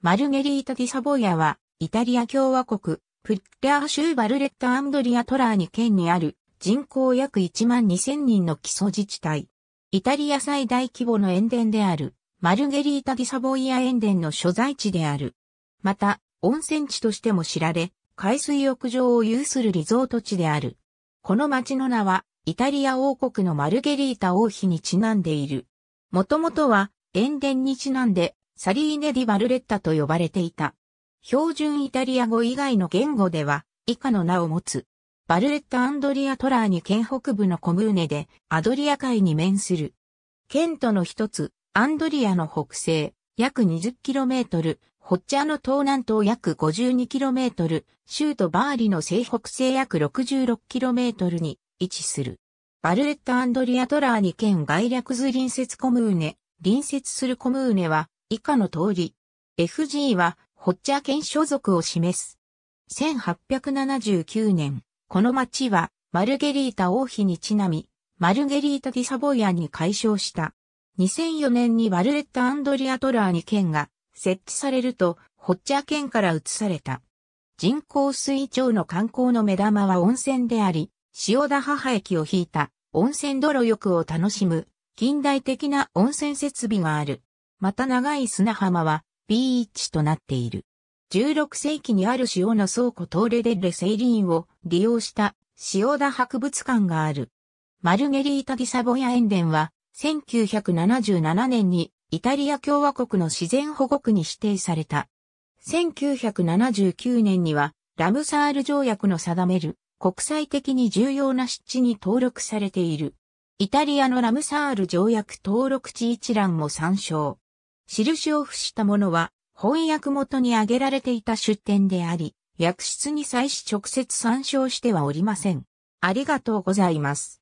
マルゲリータ・ディ・サボイアは、イタリア共和国、プッリアー州バルレッタ・アンドリア・トラーニ県にある、人口約1万2000人の基礎自治体。イタリア最大規模の塩田である、マルゲリータ・ディ・サボイア塩田の所在地である。また、温泉地としても知られ、海水浴場を有するリゾート地である。この町の名は、イタリア王国のマルゲリータ王妃にちなんでいる。もともとは、塩田にちなんで、サリーネ・ディ・バルレッタと呼ばれていた。標準イタリア語以外の言語では以下の名を持つ。バルレッタ・アンドリア・トラーニ県北部のコムーネでアドリア海に面する。県との一つ、アンドリアの北西、約 20km、ホッチャの東南東約 52km、州都バーリの西北西約 66km に位置する。バルレッタ・アンドリア・トラーニ県外略図隣接コムーネ、隣接するコムーネは以下の通り、FG はホッチャ県所属を示す。1879年、この町はマルゲリータ王妃にちなみ、マルゲリータ・ディ・サボイアに改称した。2004年にバルレッタ・アンドリア・トラーに県が設置されると、ホッチャ県から移された。人工水町の観光の目玉は温泉であり、塩田母駅を引いた温泉泥浴を楽しむ近代的な温泉設備がある。また長い砂浜はビーチとなっている。16世紀にある塩の倉庫トーレデッレセイリーンを利用した塩田博物館がある。マルゲリータ・ディサボヤ塩田は1977年にイタリア共和国の自然保護区に指定された。1979年にはラムサール条約の定める国際的に重要な湿地に登録されている。イタリアのラムサール条約登録地一覧も参照。印を付したものは、翻訳元に挙げられていた出典であり、訳室に際し直接参照してはおりません。ありがとうございます。